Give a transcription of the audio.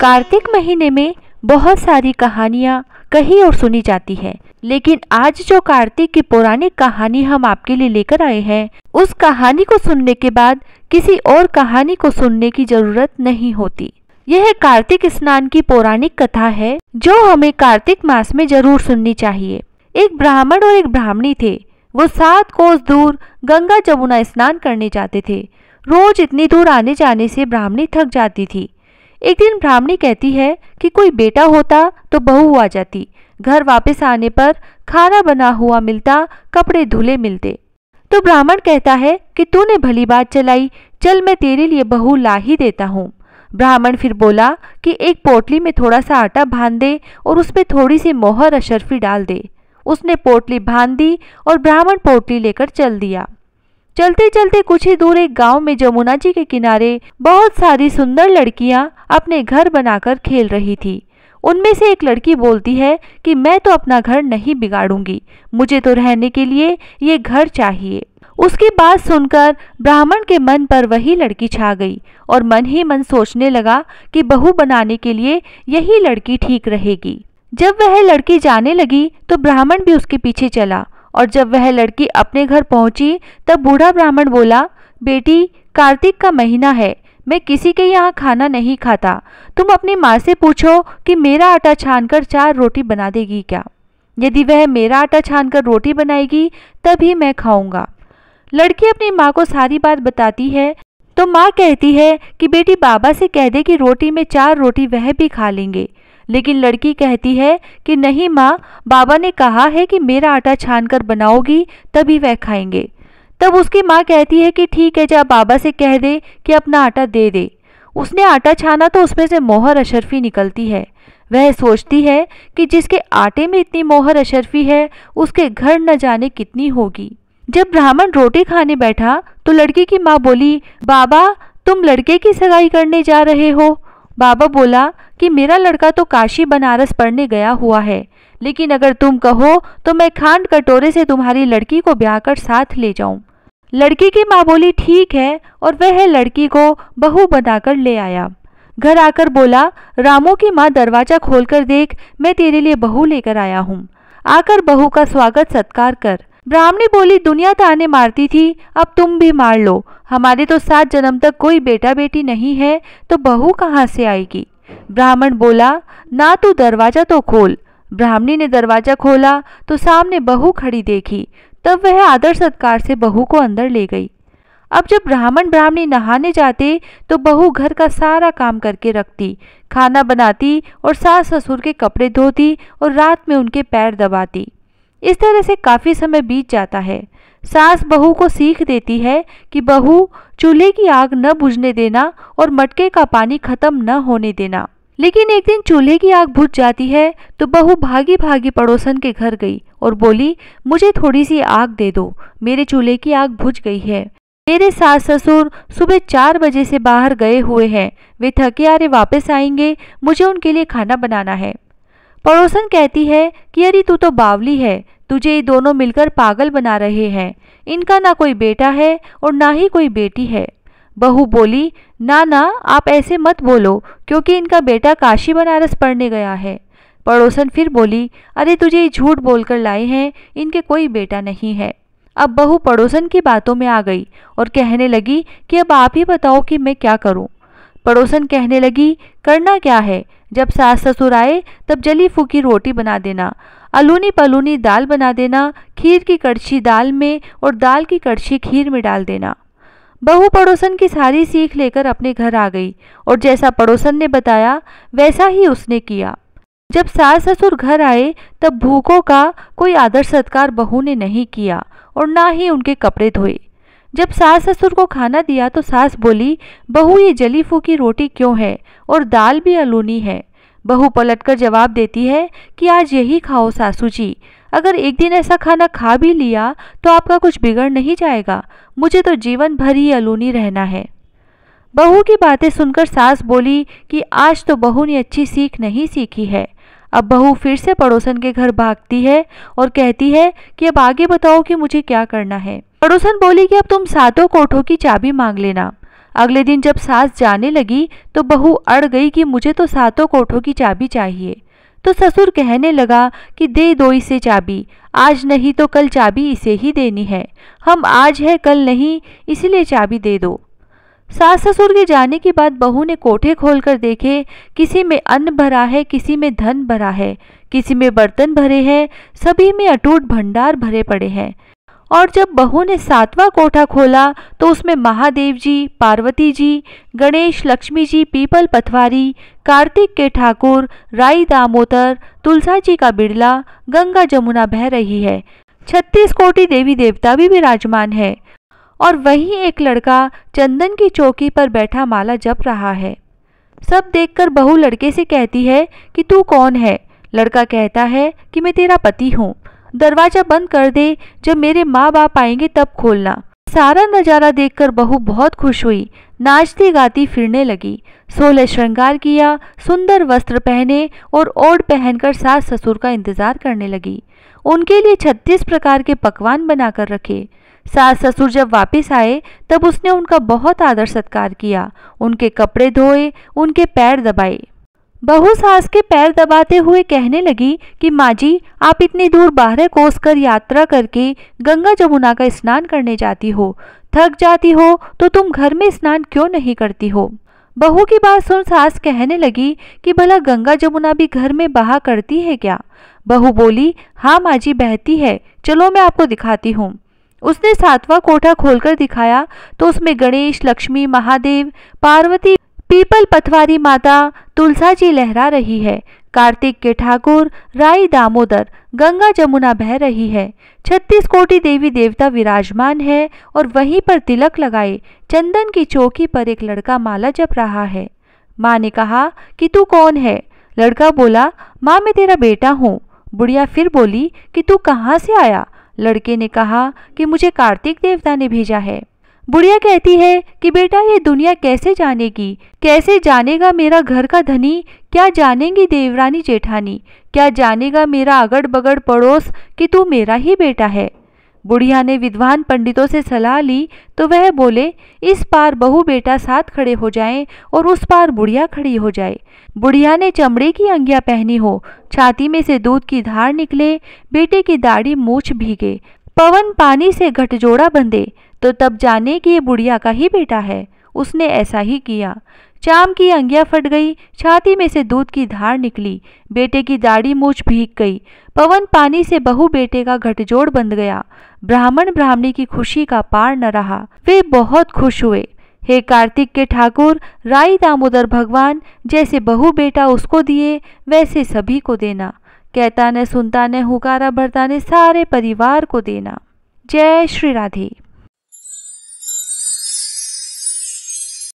कार्तिक महीने में बहुत सारी कहानियाँ कही और सुनी जाती है लेकिन आज जो कार्तिक की पौराणिक कहानी हम आपके लिए लेकर आए हैं उस कहानी को सुनने के बाद किसी और कहानी को सुनने की जरूरत नहीं होती यह कार्तिक स्नान की पौराणिक कथा है जो हमें कार्तिक मास में जरूर सुननी चाहिए एक ब्राह्मण और एक ब्राह्मणी थे वो सात कोस दूर गंगा जमुना स्नान करने जाते थे रोज इतनी दूर आने जाने से ब्राह्मणी थक जाती थी एक दिन ब्राह्मणी कहती है कि कोई बेटा होता तो बहू आ जाती घर वापस आने पर खाना बना हुआ मिलता कपड़े धुले मिलते तो ब्राह्मण कहता है कि तूने भली बात चलाई चल मैं तेरे लिए बहू ला ही देता हूँ ब्राह्मण फिर बोला कि एक पोटली में थोड़ा सा आटा बांध दे और उसमें थोड़ी सी मोहर अशरफी डाल दे उसने पोटली बांध दी और ब्राह्मण पोटली लेकर चल दिया चलते चलते कुछ ही दूर एक गांव में जमुना जी के किनारे बहुत सारी सुंदर लड़कियां अपने घर बनाकर खेल रही थी उनमें से एक लड़की बोलती है कि मैं तो अपना घर नहीं बिगाड़ूंगी मुझे तो रहने के लिए ये घर चाहिए उसकी बात सुनकर ब्राह्मण के मन पर वही लड़की छा गई और मन ही मन सोचने लगा कि बहू बनाने के लिए यही लड़की ठीक रहेगी जब वह लड़की जाने लगी तो ब्राह्मण भी उसके पीछे चला और जब वह लड़की अपने घर पहुंची तब बूढ़ा ब्राह्मण बोला बेटी कार्तिक का महीना है मैं किसी के यहाँ खाना नहीं खाता तुम अपनी माँ से पूछो कि मेरा आटा छानकर चार रोटी बना देगी क्या यदि वह मेरा आटा छानकर रोटी बनाएगी तभी मैं खाऊंगा लड़की अपनी माँ को सारी बात बताती है तो माँ कहती है कि बेटी बाबा से कह दे कि रोटी में चार रोटी वह भी खा लेंगे लेकिन लड़की कहती है कि नहीं माँ बाबा ने कहा है कि मेरा आटा कर बनाओगी तभी वह खाएंगे तब उसकी माँ कहती है कि ठीक है जा बाबा से कह दे कि अपना आटा दे दे उसने आटा छाना तो उसमें से मोहर अशरफी निकलती है वह सोचती है कि जिसके आटे में इतनी मोहर अशरफी है उसके घर न जाने कितनी होगी जब ब्राह्मण रोटी खाने बैठा तो लड़की की माँ बोली बाबा तुम लड़के की सगाई करने जा रहे हो बाबा बोला कि मेरा लड़का तो काशी बनारस पढ़ने गया हुआ है लेकिन अगर तुम कहो तो मैं खांड कटोरे से तुम्हारी लड़की को ब्याह कर साथ ले जाऊं लड़की की माँ बोली ठीक है और वह लड़की को बहू बनाकर ले आया घर आकर बोला रामो की माँ दरवाजा खोलकर देख मैं तेरे लिए बहू लेकर आया हूँ आकर बहू का स्वागत सत्कार कर ब्राह्मणी बोली दुनिया ताने तो मारती थी अब तुम भी मार लो हमारे तो सात जन्म तक कोई बेटा बेटी नहीं है तो बहू कहाँ से आएगी ब्राह्मण बोला ना तू दरवाज़ा तो खोल ब्राह्मणी ने दरवाज़ा खोला तो सामने बहू खड़ी देखी तब वह आदर सत्कार से बहू को अंदर ले गई अब जब ब्राह्मण ब्राह्मणी नहाने जाते तो बहू घर का सारा काम करके रखती खाना बनाती और सास ससुर के कपड़े धोती और रात में उनके पैर दबाती इस तरह से काफ़ी समय बीत जाता है सास बहू को सीख देती है कि बहू चूल्हे की आग न बुझने देना और मटके का पानी ख़त्म न होने देना लेकिन एक दिन चूल्हे की आग बुझ जाती है तो बहू भागी भागी पड़ोसन के घर गई और बोली मुझे थोड़ी सी आग दे दो मेरे चूल्हे की आग बुझ गई है मेरे सास ससुर सुबह चार बजे से बाहर गए हुए हैं वे थके आरे वापस आएंगे मुझे उनके लिए खाना बनाना है पड़ोसन कहती है कि अरे तू तो बावली है तुझे ये दोनों मिलकर पागल बना रहे हैं इनका ना कोई बेटा है और ना ही कोई बेटी है बहू बोली ना ना आप ऐसे मत बोलो क्योंकि इनका बेटा काशी बनारस पढ़ने गया है पड़ोसन फिर बोली अरे तुझे झूठ बोलकर लाए हैं इनके कोई बेटा नहीं है अब बहू पड़ोसन की बातों में आ गई और कहने लगी कि अब आप ही बताओ कि मैं क्या करूं। पड़ोसन कहने लगी करना क्या है जब सास ससुर आए तब जली फूकी रोटी बना देना अलूनी पलूनी दाल बना देना खीर की कड़छी दाल में और दाल की कड़छी खीर में डाल देना बहू पड़ोसन की सारी सीख लेकर अपने घर आ गई और जैसा पड़ोसन ने बताया वैसा ही उसने किया जब सास ससुर घर आए तब भूखों का कोई आदर सत्कार बहू ने नहीं किया और ना ही उनके कपड़े धोए जब सास ससुर को खाना दिया तो सास बोली बहू ये जली फूकी रोटी क्यों है और दाल भी अलूनी है बहू पलटकर जवाब देती है कि आज यही खाओ सासू जी अगर एक दिन ऐसा खाना खा भी लिया तो आपका कुछ बिगड़ नहीं जाएगा मुझे तो जीवन भर ही अलूनी रहना है बहू की बातें सुनकर सास बोली कि आज तो बहू ने अच्छी सीख नहीं सीखी है अब बहू फिर से पड़ोसन के घर भागती है और कहती है कि अब आगे बताओ कि मुझे क्या करना है पड़ोसन बोली कि अब तुम सातों कोठों की चाबी मांग लेना अगले दिन जब सास जाने लगी तो बहू अड़ गई कि मुझे तो सातों कोठों की चाबी चाहिए तो ससुर कहने लगा कि दे दो इसे चाबी आज नहीं तो कल चाबी इसे ही देनी है हम आज है कल नहीं इसलिए चाबी दे दो सास ससुर के जाने के बाद बहू ने कोठे खोलकर देखे किसी में अन्न भरा है किसी में धन भरा है किसी में बर्तन भरे हैं सभी में अटूट भंडार भरे पड़े हैं और जब बहू ने सातवां कोठा खोला तो उसमें महादेव जी पार्वती जी गणेश लक्ष्मी जी पीपल पथवारी कार्तिक के ठाकुर राई दामोदर तुलसा जी का बिरला गंगा जमुना बह रही है छत्तीस कोटि देवी देवता भी विराजमान है और वही एक लड़का चंदन की चौकी पर बैठा माला जप रहा है सब देखकर बहू लड़के से कहती है कि तू कौन है लड़का कहता है कि मैं तेरा पति हूँ दरवाजा बंद कर दे जब मेरे माँ बाप आएंगे तब खोलना सारा नज़ारा देखकर बहू बहुत खुश हुई नाचती गाती फिरने लगी सोलह श्रृंगार किया सुंदर वस्त्र पहने और ओढ़ पहनकर सास ससुर का इंतज़ार करने लगी उनके लिए छत्तीस प्रकार के पकवान बनाकर रखे सास ससुर जब वापस आए तब उसने उनका बहुत आदर सत्कार किया उनके कपड़े धोए उनके पैर दबाए बहू सास के पैर दबाते हुए कहने लगी कि माँ जी आप इतनी दूर बारह कोस कर यात्रा करके गंगा जमुना का स्नान करने जाती हो थक जाती हो तो तुम घर में स्नान क्यों नहीं करती हो बहू की बात सुन सास कहने लगी कि भला गंगा जमुना भी घर में बहा करती है क्या बहू बोली हाँ माँ जी बहती है चलो मैं आपको दिखाती हूँ उसने सातवां कोठा खोलकर दिखाया तो उसमें गणेश लक्ष्मी महादेव पार्वती पीपल पथवारी माता तुलसा जी लहरा रही है कार्तिक के ठाकुर राई दामोदर गंगा जमुना बह रही है छत्तीस कोटि देवी देवता विराजमान है और वहीं पर तिलक लगाए चंदन की चौकी पर एक लड़का माला जप रहा है माँ ने कहा कि तू कौन है लड़का बोला माँ मैं तेरा बेटा हूँ बुढ़िया फिर बोली कि तू कहाँ से आया लड़के ने कहा कि मुझे कार्तिक देवता ने भेजा है बुढ़िया कहती है कि बेटा ये दुनिया कैसे जानेगी कैसे जानेगा मेरा घर का धनी क्या जानेगी देवरानी जेठानी क्या जानेगा मेरा अगड़ बगड़ पड़ोस कि तू मेरा ही बेटा है बुढ़िया ने विद्वान पंडितों से सलाह ली तो वह बोले इस पार बहू बेटा साथ खड़े हो जाएं और उस पार बुढ़िया खड़ी हो जाए बुढ़िया ने चमड़े की अंगिया पहनी हो छाती में से दूध की धार निकले बेटे की दाढ़ी मूछ भीगे पवन पानी से घटजोड़ा बंधे तो तब जाने कि ये बुढ़िया का ही बेटा है उसने ऐसा ही किया चाम की अंगिया फट गई छाती में से दूध की धार निकली बेटे की दाढ़ी मूछ भीग गई पवन पानी से बहु बेटे का घटजोड़ बंध गया ब्राह्मण ब्राह्मणी की खुशी का पार न रहा वे बहुत खुश हुए हे कार्तिक के ठाकुर राई दामोदर भगवान जैसे बहु बेटा उसको दिए वैसे सभी को देना कहता ने सुनता ने हुकारा भरता ने सारे परिवार को देना जय श्री राधे